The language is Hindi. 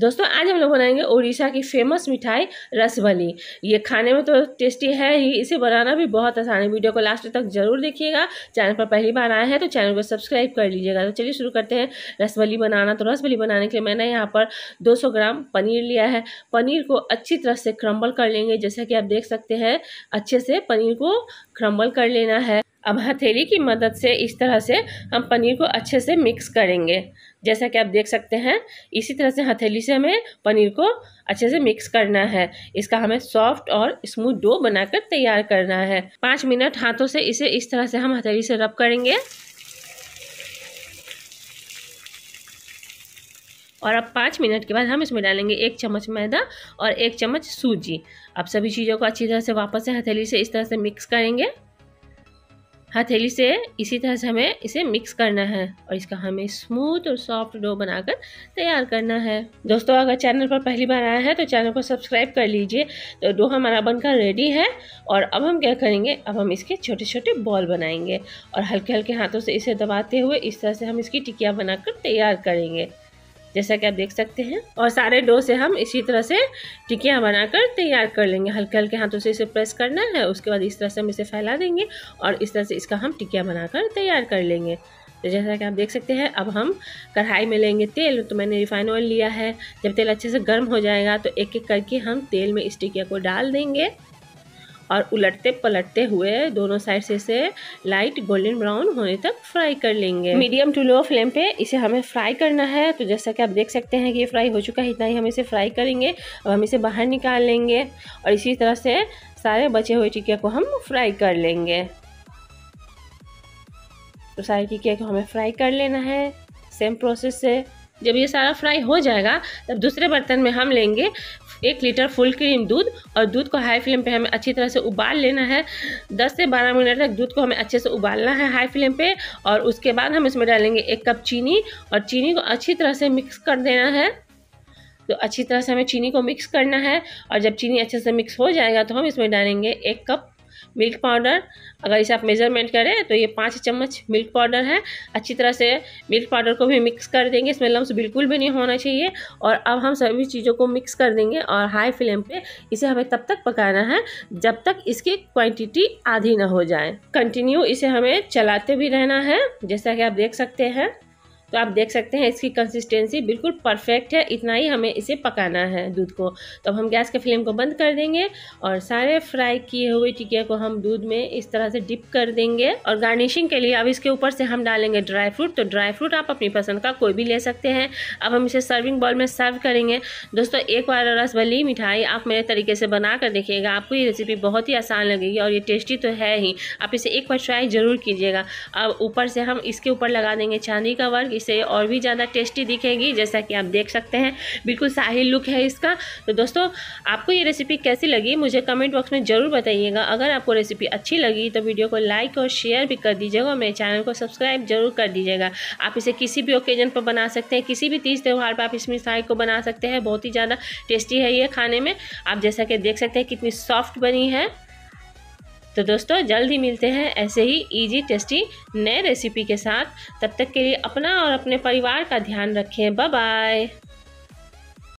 दोस्तों आज हम लोग बनाएंगे उड़ीसा की फेमस मिठाई रसबली ये खाने में तो टेस्टी है ही इसे बनाना भी बहुत आसान है वीडियो को लास्ट तक जरूर देखिएगा चैनल पर पहली बार आए हैं तो चैनल को सब्सक्राइब कर लीजिएगा तो चलिए शुरू करते हैं रसबली बनाना तो रसबली बनाने के लिए मैंने यहाँ पर दो ग्राम पनीर लिया है पनीर को अच्छी तरह से क्रम्बल कर लेंगे जैसा कि आप देख सकते हैं अच्छे से पनीर को क्रम्बल कर लेना है अब हथेली की मदद से इस तरह से हम पनीर को अच्छे से मिक्स करेंगे जैसा कि आप देख सकते हैं इसी तरह से हथेली से हमें पनीर को अच्छे से मिक्स करना है इसका हमें सॉफ्ट और स्मूथ डो बनाकर तैयार करना है पाँच मिनट हाथों से इसे इस तरह से हम हथेली से रब करेंगे और अब पाँच मिनट के बाद हम इसमें डालेंगे एक चम्मच मैदा और एक चम्मच सूजी अब सभी चीज़ों को अच्छी तरह से वापस से हथेली से इस तरह से मिक्स करेंगे हथेली हाँ, से इसी तरह से हमें इसे मिक्स करना है और इसका हमें स्मूथ और सॉफ्ट डो बनाकर तैयार करना है दोस्तों अगर चैनल पर पहली बार आया है तो चैनल को सब्सक्राइब कर लीजिए तो डो हमारा बनकर रेडी है और अब हम क्या करेंगे अब हम इसके छोटे छोटे बॉल बनाएंगे और हल्के हल्के हाथों से इसे दबाते हुए इस तरह से हम इसकी टिकिया बनाकर तैयार करेंगे जैसा कि आप देख सकते हैं और सारे डो से हम इसी तरह से टिकिया बनाकर तैयार कर लेंगे हल्के हल्के हाथों से इसे प्रेस करना है उसके बाद इस तरह से हम इसे फैला देंगे और इस तरह से इसका हम टिकिया बनाकर तैयार कर लेंगे तो जैसा कि आप देख सकते हैं अब हम कढ़ाई में लेंगे तेल तो मैंने रिफाइन ऑयल लिया है जब तेल अच्छे से गर्म हो जाएगा तो एक एक करके हम तेल में इस टिकिया को डाल देंगे और उलटते पलटते हुए दोनों साइड से इसे लाइट गोल्डन ब्राउन होने तक फ्राई कर लेंगे मीडियम टू लो फ्लेम पे इसे हमें फ्राई करना है तो जैसा कि आप देख सकते हैं कि ये फ्राई हो चुका है इतना ही हम इसे फ्राई करेंगे अब हम इसे बाहर निकाल लेंगे और इसी तरह से सारे बचे हुए टिके को हम फ्राई कर लेंगे तो सारे टिके को हमें फ्राई कर लेना है सेम प्रोसेस से जब ये सारा फ्राई हो जाएगा तब दूसरे बर्तन में हम लेंगे एक लीटर फुल क्रीम दूध और दूध को हाई फ्लेम पे हमें अच्छी तरह से उबाल लेना है 10 से 12 मिनट तक दूध को हमें अच्छे से उबालना है हाई फ्लेम पे और उसके बाद हम इसमें डालेंगे एक कप चीनी और चीनी को अच्छी तरह से मिक्स कर देना है तो अच्छी तरह से हमें चीनी को मिक्स करना है और जब चीनी अच्छे से मिक्स हो जाएगा तो हम इसमें डालेंगे एक कप मिल्क पाउडर अगर इसे आप मेज़रमेंट करें तो ये पाँच चम्मच मिल्क पाउडर है अच्छी तरह से मिल्क पाउडर को भी मिक्स कर देंगे इसमें लम्स बिल्कुल भी नहीं होना चाहिए और अब हम सभी चीज़ों को मिक्स कर देंगे और हाई फ्लेम पे इसे हमें तब तक पकाना है जब तक इसकी क्वांटिटी आधी ना हो जाए कंटिन्यू इसे हमें चलाते भी रहना है जैसा कि आप देख सकते हैं तो आप देख सकते हैं इसकी कंसिस्टेंसी बिल्कुल परफेक्ट है इतना ही हमें इसे पकाना है दूध को तो अब हम गैस के फ्लेम को बंद कर देंगे और सारे फ्राई किए हुए टिकिया को हम दूध में इस तरह से डिप कर देंगे और गार्निशिंग के लिए अब इसके ऊपर से हम डालेंगे ड्राई फ्रूट तो ड्राई फ्रूट आप अपनी पसंद का कोई भी ले सकते हैं अब हम इसे सर्विंग बॉल में सर्व करेंगे दोस्तों एक बार रसभली मिठाई आप मेरे तरीके से बना कर देखिएगा आपको ये रेसिपी बहुत ही आसान लगेगी और ये टेस्टी तो है ही आप इसे एक बार ट्राई ज़रूर कीजिएगा अब ऊपर से हम इसके ऊपर लगा देंगे चांदी का वर्क इसे और भी ज़्यादा टेस्टी दिखेगी जैसा कि आप देख सकते हैं बिल्कुल साहिल लुक है इसका तो दोस्तों आपको ये रेसिपी कैसी लगी मुझे कमेंट बॉक्स में ज़रूर बताइएगा अगर आपको रेसिपी अच्छी लगी तो वीडियो को लाइक और शेयर भी कर दीजिएगा और मेरे चैनल को सब्सक्राइब जरूर कर दीजिएगा आप इसे किसी भी ओकेजन पर बना सकते हैं किसी भी तीज त्यौहार पर आप इस मिसाई को बना सकते हैं बहुत ही ज़्यादा टेस्टी है ये खाने में आप जैसा कि देख सकते हैं कितनी सॉफ्ट बनी है तो दोस्तों जल्द ही मिलते हैं ऐसे ही ईजी टेस्टी नए रेसिपी के साथ तब तक के लिए अपना और अपने परिवार का ध्यान रखें बाय